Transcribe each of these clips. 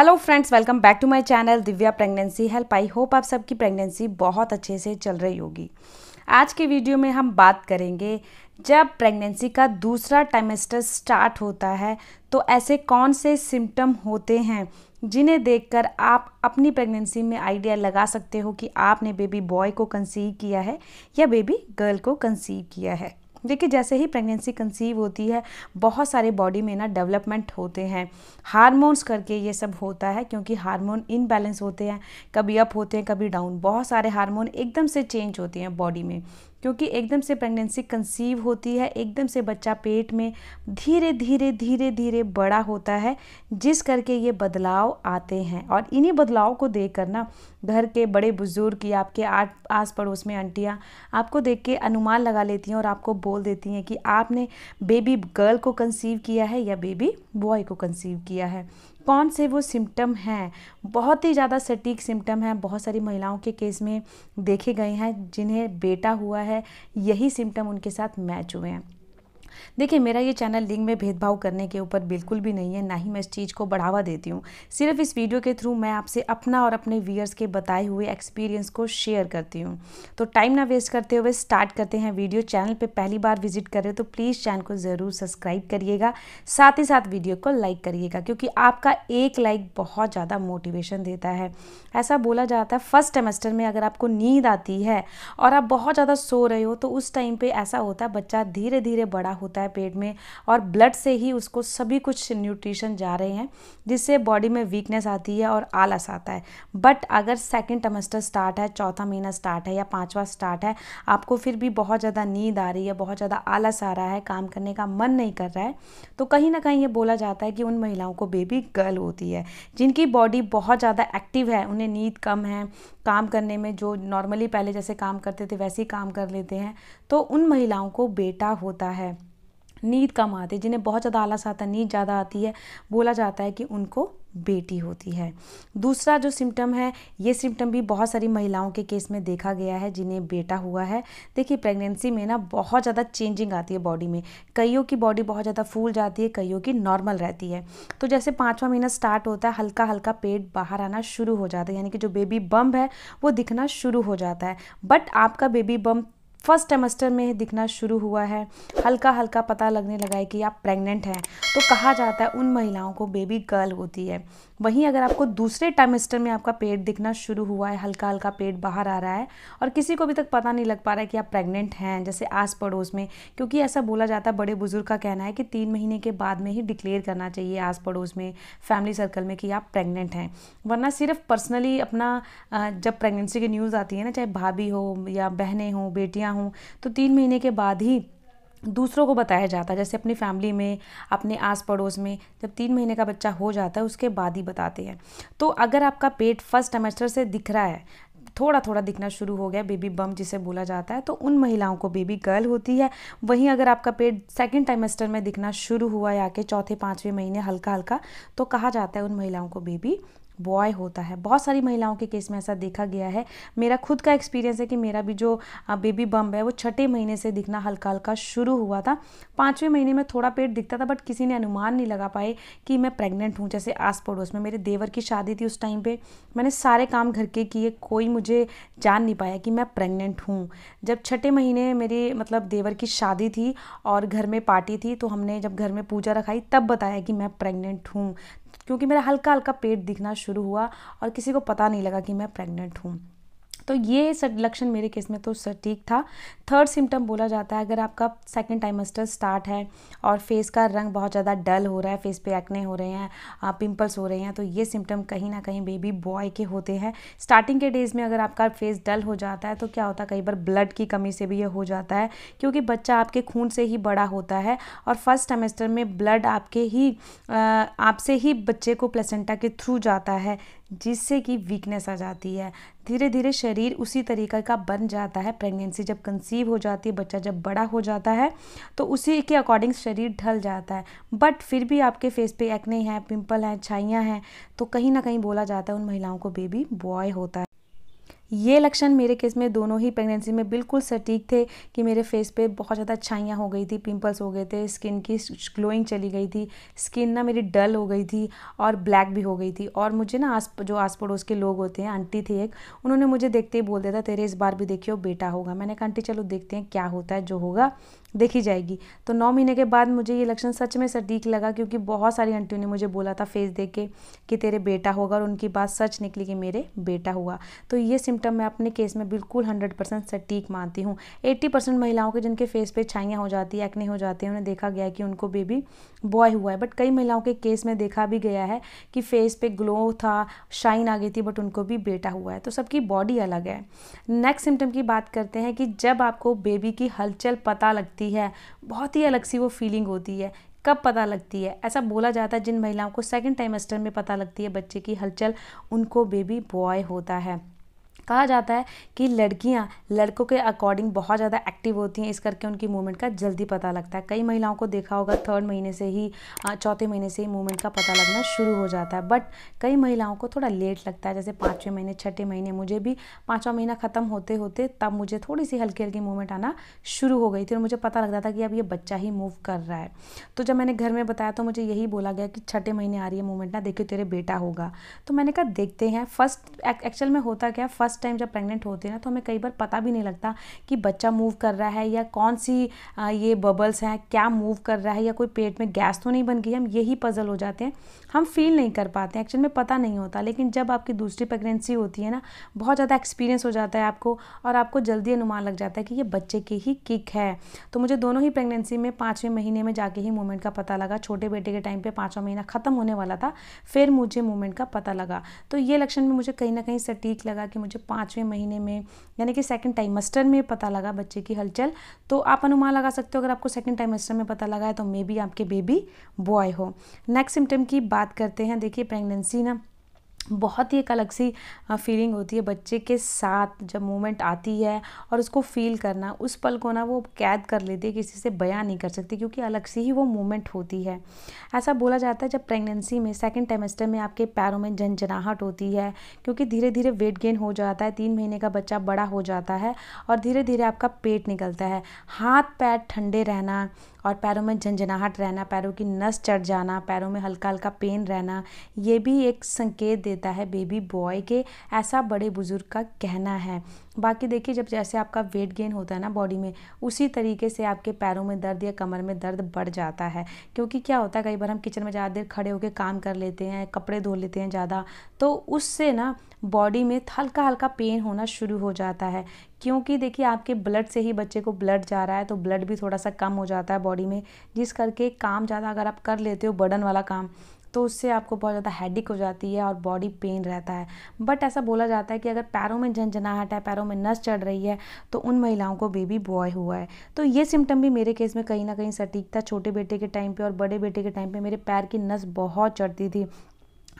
hello friends welcome back to my channel Divya pregnancy help I hope आप सबकी pregnancy बहुत अच्छे से चल रही होगी आज के वीडियो में हम बात करेंगे जब प्रेगनेंसी का दूसरा टाइमेस्टर स्टार्ट होता है तो ऐसे कौन से सिम्टम होते हैं जिन्हें देखकर आप अपनी प्रेगनेंसी में आइडिया लगा सकते हो कि आपने बेबी बॉय को कंसीव किया है या बेबी गर्ल को कंसीव किया है देखिए जैसे ही प्रेगनेंसी कंसीव होती है बहुत सारे बॉडी में ना डेवलपमेंट होते हैं हार्मोन्स करके ये सब होता है क्योंकि हार्मोन इनबैलेंस होते हैं कभी अप होते हैं कभी डाउन बहुत सारे हार्मोन एकदम से चेंज होते हैं बॉडी में क्योंकि एकदम से प्रेगनेंसी कंसीव होती है एकदम से बच्चा पेट में धीरे धीरे धीरे धीरे बड़ा होता है जिस करके ये बदलाव आते हैं और इन्हीं बदलाव को देख कर ना घर के बड़े बुज़ुर्ग या आपके आस पड़ोस में आंटियाँ आपको देख के अनुमान लगा लेती हैं और आपको बोल देती हैं कि आपने बेबी गर्ल को कंसीव किया है या बेबी बॉय को कंसीव किया है कौन से वो सिम्टम हैं बहुत ही ज़्यादा सटीक सिम्टम हैं बहुत सारी महिलाओं के केस में देखे गए हैं जिन्हें बेटा हुआ है यही सिम्टम उनके साथ मैच हुए हैं देखिए मेरा ये चैनल लिंग में भेदभाव करने के ऊपर बिल्कुल भी नहीं है ना ही मैं इस चीज़ को बढ़ावा देती हूँ सिर्फ इस वीडियो के थ्रू मैं आपसे अपना और अपने व्यूअर्स के बताए हुए एक्सपीरियंस को शेयर करती हूँ तो टाइम ना वेस्ट करते हुए स्टार्ट करते हैं वीडियो चैनल पर पहली बार विजिट करें तो प्लीज़ चैनल को ज़रूर सब्सक्राइब करिएगा साथ ही साथ वीडियो को लाइक करिएगा क्योंकि आपका एक लाइक बहुत ज़्यादा मोटिवेशन देता है ऐसा बोला जाता है फर्स्ट सेमेस्टर में अगर आपको नींद आती है और आप बहुत ज़्यादा सो रहे हो तो उस टाइम पर ऐसा होता है बच्चा धीरे धीरे बड़ा होता होता है पेट में और ब्लड से ही उसको सभी कुछ न्यूट्रिशन जा रहे हैं जिससे बॉडी में वीकनेस आती है और आलस आता है बट अगर सेकेंड टेमेस्टर स्टार्ट है चौथा महीना स्टार्ट है या पाँचवा स्टार्ट है आपको फिर भी बहुत ज़्यादा नींद आ रही है बहुत ज़्यादा आलस आ रहा है काम करने का मन नहीं कर रहा है तो कहीं ना कहीं ये बोला जाता है कि उन महिलाओं को बेबी गर्ल होती है जिनकी बॉडी बहुत ज़्यादा एक्टिव है उन्हें नींद कम है काम करने में जो नॉर्मली पहले जैसे काम करते थे वैसे ही काम कर लेते हैं तो उन महिलाओं को बेटा होता है नींद कम आती है जिन्हें बहुत ज़्यादा आलस आता है नींद ज़्यादा आती है बोला जाता है कि उनको बेटी होती है दूसरा जो सिम्टम है ये सिम्टम भी बहुत सारी महिलाओं के केस में देखा गया है जिन्हें बेटा हुआ है देखिए प्रेगनेंसी में ना बहुत ज़्यादा चेंजिंग आती है बॉडी में कईयों की बॉडी बहुत ज़्यादा फूल जाती है कईयों की नॉर्मल रहती है तो जैसे पाँचवा महीना स्टार्ट होता है हल्का हल्का पेट बाहर आना शुरू हो जाता है यानी कि जो बेबी बम्ब है वो दिखना शुरू हो जाता है बट आपका बेबी बम्ब फर्स्ट सेमेस्टर में दिखना शुरू हुआ है हल्का हल्का पता लगने लगा है कि आप प्रेग्नेंट हैं तो कहा जाता है उन महिलाओं को बेबी गर्ल होती है वहीं अगर आपको दूसरे टेमेस्टर में आपका पेट दिखना शुरू हुआ है हल्का हल्का पेट बाहर आ रहा है और किसी को अभी तक पता नहीं लग पा रहा है कि आप प्रेग्नेंट हैं जैसे आस पड़ोस में क्योंकि ऐसा बोला जाता है बड़े बुजुर्ग का कहना है कि तीन महीने के बाद में ही डिक्लेयर करना चाहिए आस पड़ोस में फैमिली सर्कल में कि आप प्रेग्नेंट हैं वरना सिर्फ पर्सनली अपना जब प्रेगनेंसी की न्यूज़ आती है ना चाहे भाभी हो या बहनें हों बेटियाँ आया हूँ तो तीन महीने के बाद ही दूसरों को बताया जाता है जैसे अपनी फैमिली में अपने आस पड़ोस में जब तीन महीने का बच्चा हो जाता है उसके बाद ही बताते हैं तो अगर आपका पेट फर्स्ट सेमेस्टर से दिख रहा है थोड़ा थोड़ा दिखना शुरू हो गया बेबी बम जिसे बोला जाता है तो उन महिलाओं को बेबी गर्ल होती है वहीं अगर आपका पेट सेकेंड टाइमेस्टर में दिखना शुरू हुआ या के चौथे पाँचवें महीने हल्का हल्का तो कहा जाता है उन महिलाओं को बेबी बॉय होता है बहुत सारी महिलाओं के केस में ऐसा देखा गया है मेरा खुद का एक्सपीरियंस है कि मेरा भी जो बेबी बम्ब है वो छठे महीने से दिखना हल्का हल्का शुरू हुआ था पाँचवें महीने में थोड़ा पेट दिखता था बट किसी ने अनुमान नहीं लगा पाए कि मैं प्रेग्नेंट हूँ जैसे आस पड़ोस में मेरे देवर की शादी थी उस टाइम पर मैंने सारे काम घर के किए कोई मुझे जान नहीं पाया कि मैं प्रेग्नेंट हूँ जब छठे महीने मेरी मतलब देवर की शादी थी और घर में पार्टी थी तो हमने जब घर में पूजा रखाई तब बताया कि मैं प्रेग्नेंट हूँ क्योंकि मेरा हल्का हल्का पेट दिखना शुरू हुआ और किसी को पता नहीं लगा कि मैं प्रेग्नेंट हूँ तो ये लक्षण मेरे केस में तो सटीक था थर्ड सिम्टम बोला जाता है अगर आपका सेकेंड टाइमेस्टर स्टार्ट है और फेस का रंग बहुत ज़्यादा डल हो रहा है फेस पे एक्ने हो रहे हैं पिंपल्स हो रहे हैं तो ये सिम्टम कहीं ना कहीं बेबी बॉय के होते हैं स्टार्टिंग के डेज़ में अगर आपका फेस डल हो जाता है तो क्या होता है कई बार ब्लड की कमी से भी ये हो जाता है क्योंकि बच्चा आपके खून से ही बड़ा होता है और फर्स्ट सेमेस्टर में ब्लड आपके ही आपसे ही बच्चे को प्लेसेंटा के थ्रू जाता है जिससे कि वीकनेस आ जाती है धीरे धीरे शरीर उसी तरीके का बन जाता है प्रेगनेंसी जब कंसीव हो जाती है बच्चा जब बड़ा हो जाता है तो उसी के अकॉर्डिंग शरीर ढल जाता है बट फिर भी आपके फेस पे एक्ने हैं पिंपल हैं छाइयाँ हैं तो कहीं ना कहीं बोला जाता है उन महिलाओं को बेबी बॉय होता है ये लक्षण मेरे केस में दोनों ही प्रेगनेंसी में बिल्कुल सटीक थे कि मेरे फेस पे बहुत ज़्यादा छाइयाँ हो गई थी पिंपल्स हो गए थे स्किन की ग्लोइंग चली गई थी स्किन ना मेरी डल हो गई थी और ब्लैक भी हो गई थी और मुझे ना आस जो आस पड़ोस के लोग होते हैं आंटी थी एक उन्होंने मुझे देखते ही बोल दिया था तेरे इस बार भी देखियो बेटा होगा मैंने कहा आंटी चलो देखते हैं क्या होता है जो होगा देखी जाएगी तो नौ महीने के बाद मुझे ये लक्षण सच में सटीक लगा क्योंकि बहुत सारी आंटियों ने मुझे बोला था फेस देख के कि तेरे बेटा होगा और उनकी बात सच निकली कि मेरे बेटा हुआ तो ये सिम्टम मैं अपने केस में बिल्कुल हंड्रेड परसेंट सटीक मानती हूँ एट्टी परसेंट महिलाओं के जिनके फेस पे छाइयाँ हो जाती है एक्ने हो जाती है उन्हें देखा गया कि उनको बेबी बॉय हुआ है बट कई महिलाओं के केस में देखा भी गया है कि फेस पे ग्लो था शाइन आ गई थी बट उनको भी बेटा हुआ है तो सबकी बॉडी अलग है नेक्स्ट सिम्टम की बात करते हैं कि जब आपको बेबी की हलचल पता लगती लगती है बहुत ही अलग सी वो फीलिंग होती है कब पता लगती है ऐसा बोला जाता है जिन महिलाओं को सेकेंड टाइमेस्टर में पता लगती है बच्चे की हलचल उनको बेबी बॉय होता है कहा जाता है कि लड़कियाँ लड़कों के अकॉर्डिंग बहुत ज़्यादा एक्टिव होती हैं इस करके उनकी मूवमेंट का जल्दी पता लगता है कई महिलाओं को देखा होगा थर्ड महीने से ही चौथे महीने से ही मूवमेंट का पता लगना शुरू हो जाता है बट कई महिलाओं को थोड़ा लेट लगता है जैसे पाँचवें महीने छठे महीने मुझे भी पाँचवा महीना ख़त्म होते होते तब मुझे थोड़ी सी हल्की हल्की मूवमेंट आना शुरू हो गई थी और मुझे पता लगता था कि अब ये बच्चा ही मूव कर रहा है तो जब मैंने घर में बताया तो मुझे यही बोला गया कि छठे महीने आ रही है मूवमेंट ना देखियो तेरे बेटा होगा तो मैंने कहा देखते हैं फर्स्ट एक्चुअल में होता क्या फर्स्ट टाइम जब प्रेग्नेंट होते हैं ना तो हमें कई बार पता भी नहीं लगता कि बच्चा मूव कर रहा है या कौन सी ये बबल्स हैं क्या मूव कर रहा है या कोई पेट में गैस तो नहीं बन गई हम यही पज़ल हो जाते हैं हम फील नहीं कर पाते हैं एक्चुअल में पता नहीं होता लेकिन जब आपकी दूसरी प्रेगनेंसी होती है ना बहुत ज़्यादा एक्सपीरियंस हो जाता है आपको और आपको जल्दी अनुमान लग जाता है कि ये बच्चे की ही किक है तो मुझे दोनों ही प्रेगनेंसी में पाँचवें महीने में जाके ही मूवमेंट का पता लगा छोटे बेटे के टाइम पर पाँचवा महीना ख़त्म होने वाला था फिर मुझे मूवमेंट का पता लगा तो ये लक्षण भी मुझे कहीं ना कहीं सटीक लगा कि मुझे पाँचवें महीने में यानी कि सेकंड टाइमस्टर में पता लगा बच्चे की हलचल तो आप अनुमान लगा सकते हो अगर आपको सेकंड टाइमस्टर में पता लगा है तो मे बी आपके बेबी बॉय हो नेक्स्ट सिम्टम की बात करते हैं देखिए प्रेगनेंसी ना बहुत ही एक अलग सी फीलिंग होती है बच्चे के साथ जब मोमेंट आती है और उसको फील करना उस पल को ना वो कैद कर लेती है किसी से बयां नहीं कर सकती क्योंकि अलग सी ही वो मोमेंट होती है ऐसा बोला जाता है जब प्रेगनेंसी में सेकेंड टेमेस्टर में आपके पैरों में झंझनाहट होती है क्योंकि धीरे धीरे वेट गेन हो जाता है तीन महीने का बच्चा बड़ा हो जाता है और धीरे धीरे आपका पेट निकलता है हाथ पैर ठंडे रहना और पैरों में झंझनाहट रहना पैरों की नस चढ़ जाना पैरों में हल्का हल्का पेन रहना ये भी एक संकेत देता है बेबी बॉय के ऐसा बड़े बुज़ुर्ग का कहना है बाकी देखिए जब जैसे आपका वेट गेन होता है ना बॉडी में उसी तरीके से आपके पैरों में दर्द या कमर में दर्द बढ़ जाता है क्योंकि क्या होता है कई बार हम किचन में ज़्यादा देर खड़े होकर काम कर लेते हैं कपड़े धो लेते हैं ज़्यादा तो उससे ना बॉडी में हल्का हल्का पेन होना शुरू हो जाता है क्योंकि देखिए आपके ब्लड से ही बच्चे को ब्लड जा रहा है तो ब्लड भी थोड़ा सा कम हो जाता है बॉडी में जिस करके काम ज़्यादा अगर आप कर लेते हो बर्डन वाला काम तो उससे आपको बहुत ज़्यादा हेडिक हो जाती है और बॉडी पेन रहता है बट ऐसा बोला जाता है कि अगर पैरों में झंझनाहट है पैरों में नस चढ़ रही है तो उन महिलाओं को बेबी बॉय हुआ है तो ये सिम्टम भी मेरे केस में कहीं ना कहीं सटीक था छोटे बेटे के टाइम पर और बड़े बेटे के टाइम पर मेरे पैर की नस बहुत चढ़ती थी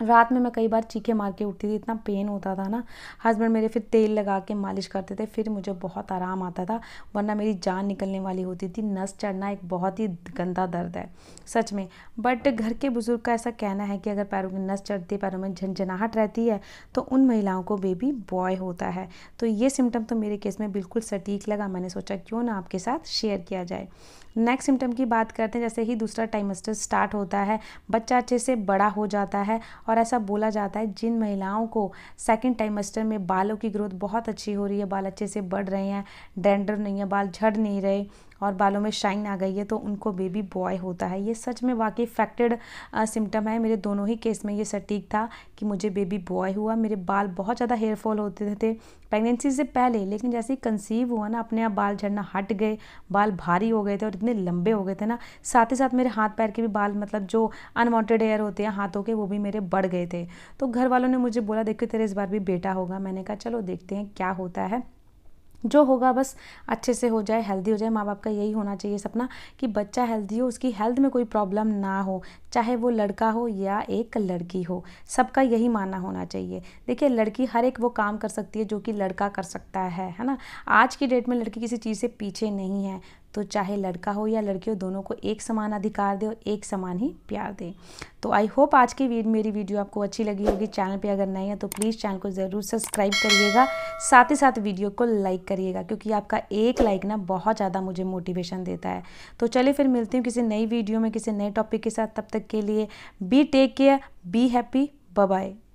रात में मैं कई बार चीखे मार के उठती थी इतना पेन होता था ना हस्बैंड मेरे फिर तेल लगा के मालिश करते थे फिर मुझे बहुत आराम आता था वरना मेरी जान निकलने वाली होती थी नस चढ़ना एक बहुत ही गंदा दर्द है सच में बट घर के बुज़ुर्ग का ऐसा कहना है कि अगर पैरों में नस चढ़ती है पैरों में झंझनाहट रहती है तो उन महिलाओं को बेबी बॉय होता है तो ये सिम्टम तो मेरे केस में बिल्कुल सटीक लगा मैंने सोचा क्यों ना आपके साथ शेयर किया जाए नेक्स्ट सिम्टम की बात करते हैं जैसे ही दूसरा टाइमेस्टर स्टार्ट होता है बच्चा अच्छे से बड़ा हो जाता है और ऐसा बोला जाता है जिन महिलाओं को सेकेंड टाइमेस्टर में बालों की ग्रोथ बहुत अच्छी हो रही है बाल अच्छे से बढ़ रहे हैं डेंडर नहीं है बाल झड़ नहीं रहे और बालों में शाइन आ गई है तो उनको बेबी बॉय होता है ये सच में वाकई फैक्टेड सिम्टम है मेरे दोनों ही केस में ये सटीक था कि मुझे बेबी बॉय हुआ मेरे बाल बहुत ज़्यादा हेयर फॉल होते थे प्रेगनेंसी से पहले लेकिन जैसे ही कंसीव हुआ ना अपने आप बाल झड़ना हट गए बाल भारी हो गए थे और इतने लंबे हो गए थे ना साथ ही साथ मेरे हाथ पैर के भी बाल मतलब जो अनवांटेड एयर होते हैं हाथों के वो भी मेरे बढ़ गए थे तो घर वालों ने मुझे बोला देखो तेरे इस बार भी बेटा होगा मैंने कहा चलो देखते हैं क्या होता है जो होगा बस अच्छे से हो जाए हेल्दी हो जाए माँ बाप का यही होना चाहिए सपना कि बच्चा हेल्दी हो उसकी हेल्थ में कोई प्रॉब्लम ना हो चाहे वो लड़का हो या एक लड़की हो सबका यही मानना होना चाहिए देखिए लड़की हर एक वो काम कर सकती है जो कि लड़का कर सकता है है ना आज की डेट में लड़की किसी चीज़ से पीछे नहीं है तो चाहे लड़का हो या लड़की हो दोनों को एक समान अधिकार दे और एक समान ही प्यार दे तो आई होप आज की वीड, मेरी वीडियो आपको अच्छी लगी होगी चैनल पे अगर नहीं है तो प्लीज़ चैनल को ज़रूर सब्सक्राइब करिएगा साथ ही साथ वीडियो को लाइक करिएगा क्योंकि आपका एक लाइक ना बहुत ज़्यादा मुझे मोटिवेशन देता है तो चलिए फिर मिलती हूँ किसी नई वीडियो में किसी नए टॉपिक के साथ तब तक के लिए be take care be happy bye